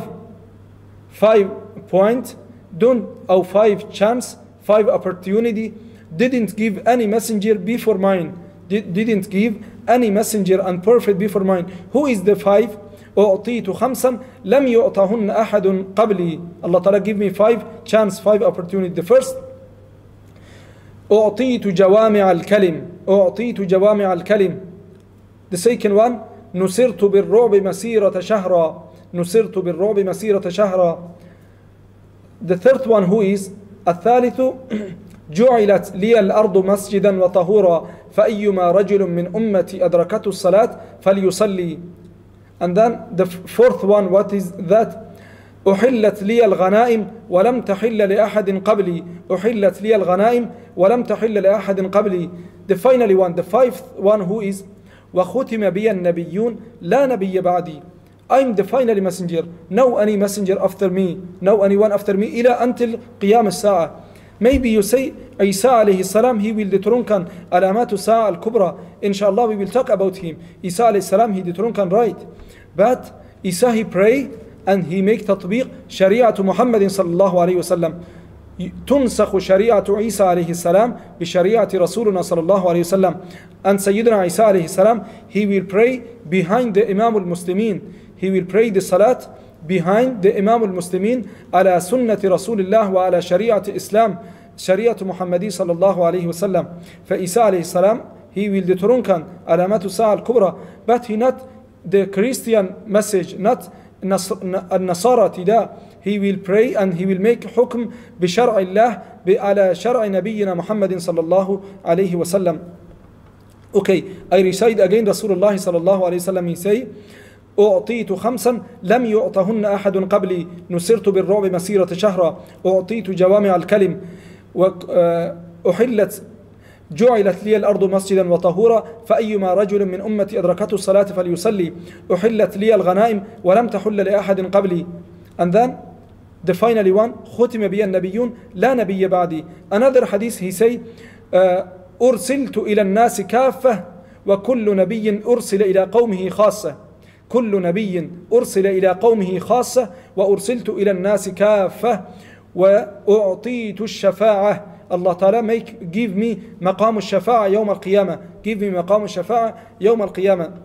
five point don't أو five chance five opportunity didn't give any messenger before mine Did, didn't give any messenger and prophet before mine who is the five أعطيت خمسا لم يؤتهن أحد قبلي الله تعالى give me five chance five opportunity the first أعطيت جوامع الكلم أعطيت جوامع الكلم The second one نصرت بالرعب مسيرة شهرا نصرت بالرعب مسيرة شهرا The third one who is الثالث جعلت لي الأرض مسجدا وطهورا فأيما رجل من أمتي أدركته الصلاة فليصلي And then the fourth one what is that أحلت لي الغنائم ولم تحل لأحد قبلي أحلت لي الغنائم ولم تحل لأحد قبلي The final one, the fifth one who is وختم بي النبيون لا نبي بعدي I'm the final messenger no any messenger after me no anyone after me إلى until قيام الساعة Maybe you say عيسى عليه السلام he will detrunken علامات الساعة الكبرى إن شاء الله we will talk about him عيسى عليه السلام he detrunken right but عيسى he prayed and he make تطبيق شريعة محمد صلى الله عليه وسلم تنسخ شريعة عيسى عليه السلام بشريعة رسولنا صلى الله عليه وسلم and سيدنا عيسى عليه السلام he will pray behind the Imam المسلمين he will pray the salat behind the Imam المسلمين على سنة رسول الله وعلى شريعة إسلام شريعة محمد صلى الله عليه وسلم فإيسى عليه السلام he will dethrone علامات الساعة الكبرى but he not the Christian message not النصارى تدا he will pray and he will make حكم بشرع الله على شرع نبينا محمد صلى الله عليه وسلم Okay, I recite again الله صلى الله عليه وسلم he say أعطيت خمسا لم يعطهن أحد قبلي نسرت بالرعب مسيرة شهرا أعطيت جوامع الكلم أحلت جعلت لي الأرض مسجدا وطهورا فأيما رجل من أمتي أدركته الصلاة فليصلي أحلت لي الغنائم ولم تحل لأحد قبلي and then the finally one ختم بي النبيون لا نبي بعدي another hadith he say uh, أرسلت إلى الناس كافة وكل نبي أرسل إلى قومه خاصة كل نبي أرسل إلى قومه خاصة وأرسلت إلى الناس كافة وأعطيت الشفاعة Allah Ta'ala make, give me maqam al-shafa'a yawm al-qiyamah. Give me maqam al-shafa'a yawm al-qiyamah.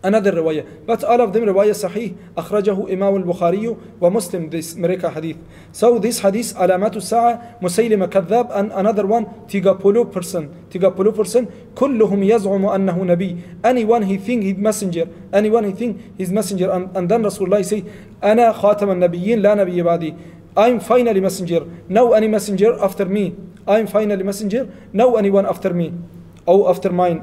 Another riwayah. But all of them riwayah sahih. akhrajahu Imam al إمام wa Muslim this marika hadith. So this hadith علامات الساعة مسيلمة kadhab and another one Tigapulu person. Tigapulu person كلهم يزعم أنه نبي. Anyone he think he's messenger. Anyone he think he's messenger. And, and then Rasulullah say أنا خاتم النبيين لا نبي بعدي. I'm finally messenger no any messenger after me I'm finally messenger no anyone after me أو after mine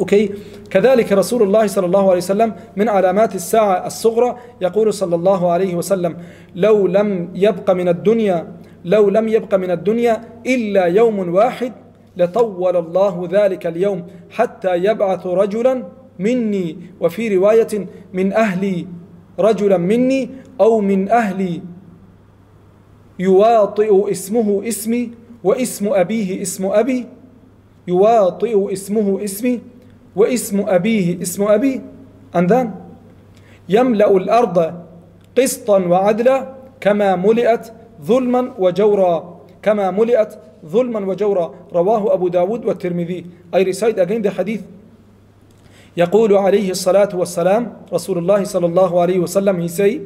أوكي كذلك رسول الله صلى الله عليه وسلم من علامات الساعة الصغرى يقول صلى الله عليه وسلم لو لم يبق من الدنيا لو لم يبق من الدنيا إلا يوم واحد لطول الله ذلك اليوم حتى يبعث رجلا مني وفي رواية من أهلي رجلا مني أو من أهلي يواطئ اسمه اسمي واسم أبيه اسم أبي يواطئ اسمه اسمي واسم أبيه اسم أبي and then يملأ الأرض قسطا وعدلا كما ملئت ظلما وجورا كما ملئت ظلما وجورا رواه أبو داود والترمذي I recite again the hadith يقول عليه الصلاة والسلام رسول الله صلى الله عليه وسلم he say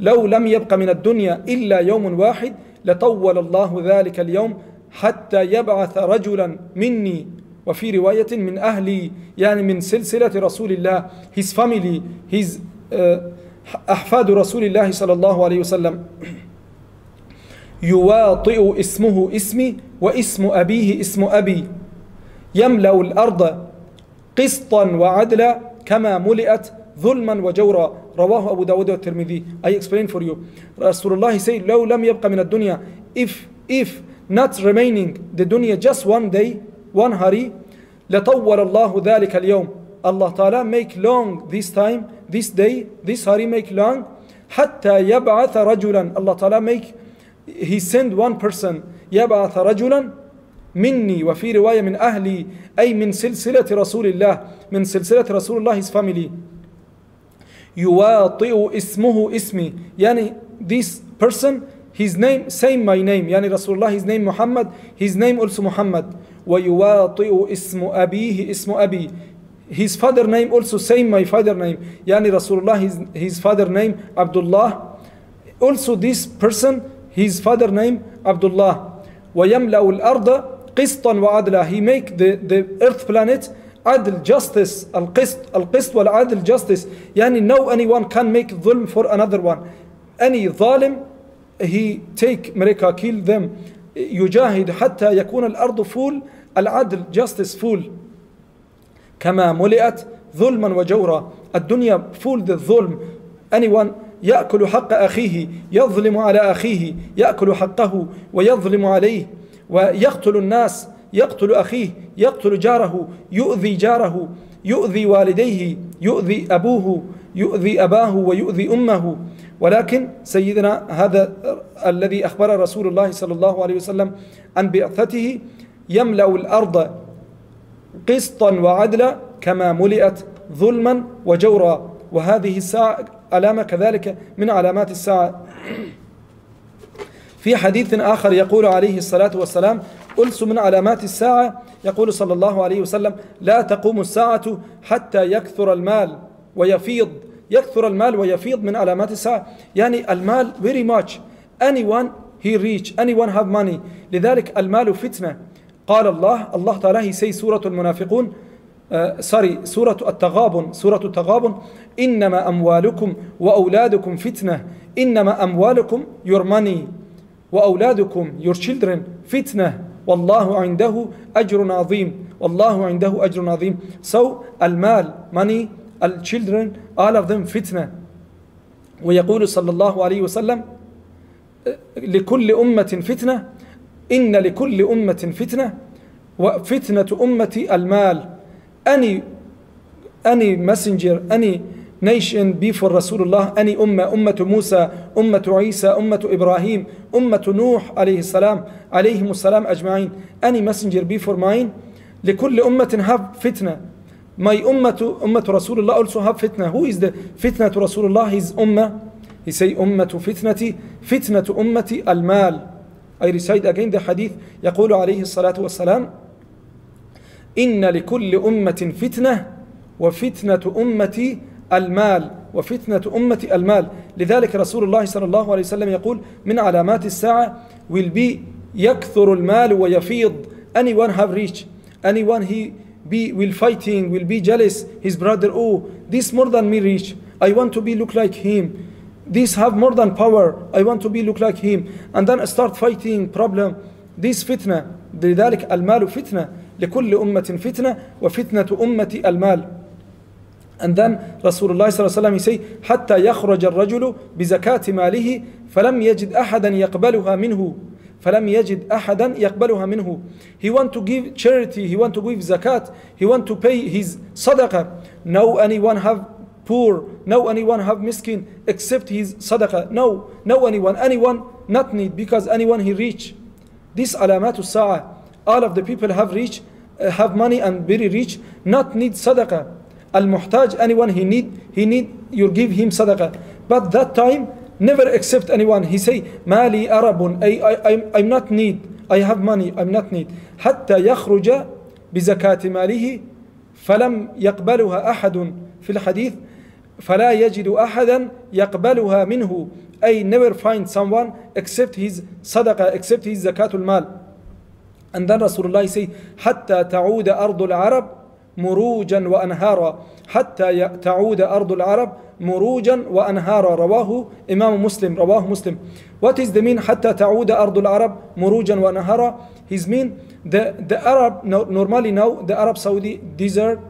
لو لم يبق من الدنيا إلا يوم واحد لطول الله ذلك اليوم حتى يبعث رجلا مني وفي رواية من أهلي يعني من سلسلة رسول الله his family his آه، أحفاد رسول الله صلى الله عليه وسلم يواطئ اسمه اسمي واسم أبيه اسم أبي يملأ الأرض قسطا وعدلا كما ملئت ظلما وجورا رواه أبو داود والترمذي I explain for you رسول الله say لو لم يبقى من الدنيا if if not remaining the dunya just one day one hurry لطول الله ذلك اليوم الله تعالى make long this time this day this hurry make long حتى يبعث رجلا الله تعالى make he send one person يبعث رجلا مني وفي رواية من أهلي أي من سلسلة رسول الله من سلسلة رسول الله his family يواطئ اسمه اسمي يعني this person his name same my name يعني رسول الله his name Muhammad his name also Muhammad ويواطئ اسم أبيه اسم أبي his father name also same my father name يعني رسول الله his, his father name Abdullah also this person his father name Abdullah ويملأ الأرض قسطا وعدلا he make the, the earth planet عدل جاستس القسط القسط والعدل جاستس يعني no anyone can make ظلم for another one any ظالم he take مريكا kill them يجاهد حتى يكون الأرض فول العدل جاستس فول كما ملئت ظلما وجورا الدنيا فول الظلم anyone يأكل حق أخيه يظلم على أخيه يأكل حقه ويظلم عليه ويقتل الناس يقتل أخيه يقتل جاره يؤذي جاره يؤذي والديه يؤذي أبوه يؤذي أباه ويؤذي أمه ولكن سيدنا هذا الذي أخبر رسول الله صلى الله عليه وسلم عن بعثته يملأ الأرض قسطا وعدلا كما ملئت ظلما وجورا وهذه الساعة علامة كذلك من علامات الساعة في حديث آخر يقول عليه الصلاة والسلام قلت من علامات الساعة يقول صلى الله عليه وسلم لا تقوم الساعة حتى يكثر المال ويفيض يكثر المال ويفيض من علامات الساعة يعني المال very much anyone he reach anyone have money لذلك المال فتنة قال الله الله تعالى هي سورة المنافقون سوري آه، سورة التغابن سورة التغابن إنما أموالكم وأولادكم فتنة إنما أموالكم your money وأولادكم your children فتنة والله عنده أجر عظيم والله عنده أجر عظيم so المال money children all of them فتنة ويقول صلى الله عليه وسلم لكل أمة فتنة إن لكل أمة فتنة وفتنة أمتي المال أني أني messenger أني nation before Rasulullah, any ummah, ummah to Musa, ummah to Isa, ummah to Ibrahim, ummah to Nuh alayhi salam, alayhi musalam ajma'in, any messenger before mine, لكل أمة have fitna. My ummah, to ummah to Rasulullah also have fitna. Who is the fitna to Rasulullah? His ummah. He say ummah fitnati, fitna to ummati al-mal. I recite again the hadith يقول عليه inna والسلام إن لكل أمة fitna. وفتنة أمتي المال وفتنة أمة المال لذلك رسول الله صلى الله عليه وسلم يقول من علامات الساعة will be يكثر المال ويفيض anyone have rich anyone he be will fighting will be jealous his brother oh this more than me rich I want to be look like him this have more than power I want to be look like him and then start fighting problem this fitna لذلك المال فتنة لكل أمة فتنة وفتنة أمة المال And then Rasulullah عليه he say, حتى يخرج الرجل بزكاة ماله فلم يجد أحدا يقبلها منه فلم يجد أحدا يقبلها منه He want to give charity, he want to give zakat, he want to pay his sadaqah. No anyone have poor, no anyone have miskin except his sadaqah. No, no anyone, anyone not need because anyone he reach. This alamatu الساعة all of the people have rich have money and very rich, not need sadaqah. al-muhtaj, anyone he need, he need, you give him sadaqah. But that time, never accept anyone. He say, mali arabun, I, I, I'm, I'm not need, I have money, I'm not need. حتى يخرج بزكاة ماله فلم يقبلها أحد في الحديث فلا يجد أحدا يقبلها منه أي never find someone except his صدقة except his زكاة المال and then الله say حتى تعود أرض العرب مروجا وأنهارا حتى تعود أرض العرب مروجا وأنهارا رواه إمام مسلم رواه مسلم What is the mean حتى تعود أرض العرب مروجا وأنهارا His mean the, the Arab normally now the Arab Saudi desert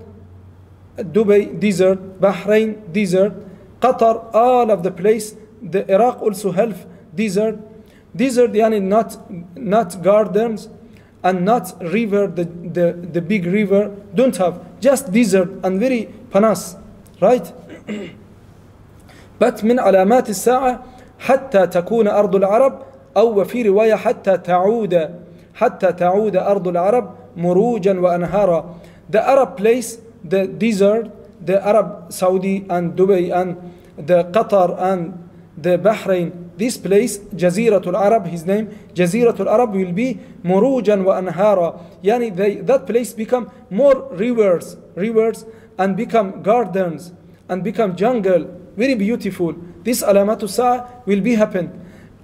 Dubai desert Bahrain desert Qatar all of the place the Iraq also half desert desert يعني not, not gardens and not river, the, the, the big river, don't have just desert and very panas, right? but من علامات الساعة حتى تكون أرض العرب أو في رواية حتى تعود حتى تعود أرض العرب مروجا وأنهارا The Arab place, the desert, the Arab Saudi and Dubai and the Qatar and the Bahrain this place, Jaziratul Arab, his name, Jaziratul Arab will be Murujan wa Anhara. Yani they, that place become more rivers, rivers and become gardens and become jungle, very beautiful. This alamatu sa' will be happen.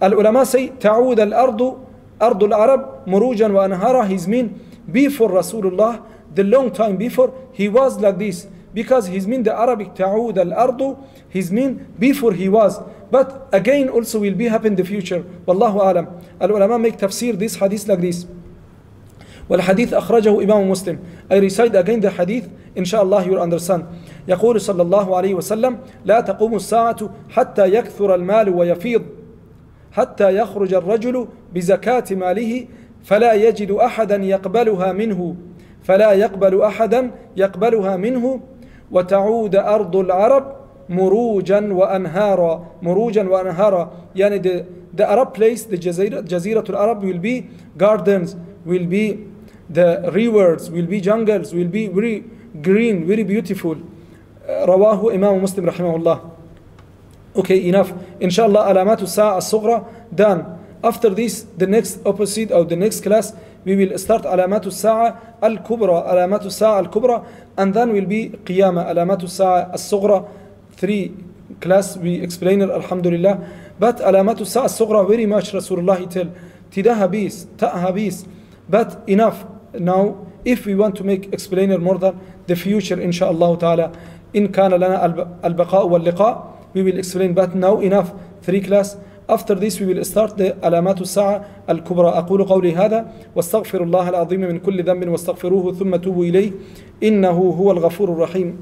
Al-ulama say, Ta'ud al-ardu, ardul Arab, Murujan wa Anhara, his mean, before Rasulullah, the long time before, he was like this. because his mean the Arabic ta'ud al-ardu, his mean before he was. But again also will be happen in the future. Wallahu alam. Al-ulama make tafsir this hadith like this. والحديث أخرجه إمام مسلم I recite again the hadith إن شاء الله you'll understand يقول صلى الله عليه وسلم لا تقوم الساعة حتى يكثر المال ويفيض حتى يخرج الرجل بزكاة ماله فلا يجد أحدا يقبلها منه فلا يقبل أحدا يقبلها منه وتعود أرض العرب مروجا وأنهارا مروجا وأنهارا يعني the, the Arab place the جزيرة, جزيرة العرب will be gardens will be the rivers will be jungles will be very green very beautiful رواه إمام مسلم رحمه الله okay enough إن شاء الله علامات الساعة الصغرى done after this the next opposite or the next class we will start alamatu sa'a al-kubra, alamatu sa'a al-kubra, and then will be قيامة alamatu sa'a الصغرى sughra three class we explain it, alhamdulillah. But alamatu sa'a الصغرى sughra very much Rasulullah tell, تدا هبيس تا هبيس But enough now, if we want to make explainer more than the future, إن ta'ala, in kana lana al لنا البقاء واللقاء we will explain, but now enough, three class, After this we will start the علامات الساعة الكبرى أقول قولي هذا واستغفر الله العظيم من كل ذنب واستغفروه ثم توبوا إليه إنه هو الغفور الرحيم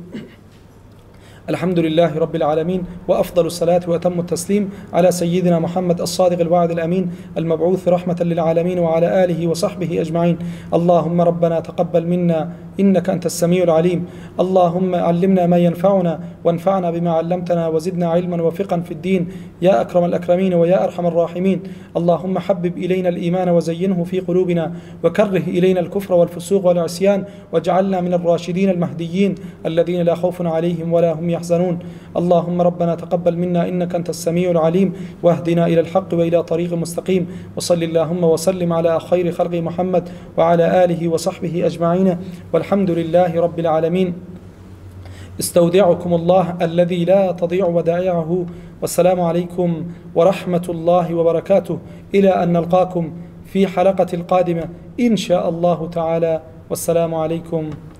الحمد لله رب العالمين وأفضل الصلاة وأتم التسليم على سيدنا محمد الصادق الوعد الأمين المبعوث رحمة للعالمين وعلى آله وصحبه أجمعين اللهم ربنا تقبل منا إنك أنت السميع العليم اللهم علمنا ما ينفعنا وانفعنا بما علمتنا وزدنا علما وفقا في الدين يا أكرم الأكرمين ويا أرحم الراحمين اللهم حبب إلينا الإيمان وزينه في قلوبنا وكره إلينا الكفر والفسوق والعصيان واجعلنا من الراشدين المهديين الذين لا خوف عليهم ولا هم يحزنون اللهم ربنا تقبل منا إنك أنت السميع العليم واهدنا إلى الحق وإلى طريق مستقيم وصل اللهم وسلم على خير خلق محمد وعلى آله وصحبه أجمعين وال والحمد لله رب العالمين استودعكم الله الذي لا تضيع ودائعه والسلام عليكم ورحمة الله وبركاته إلى أن نلقاكم في حلقة القادمة إن شاء الله تعالى والسلام عليكم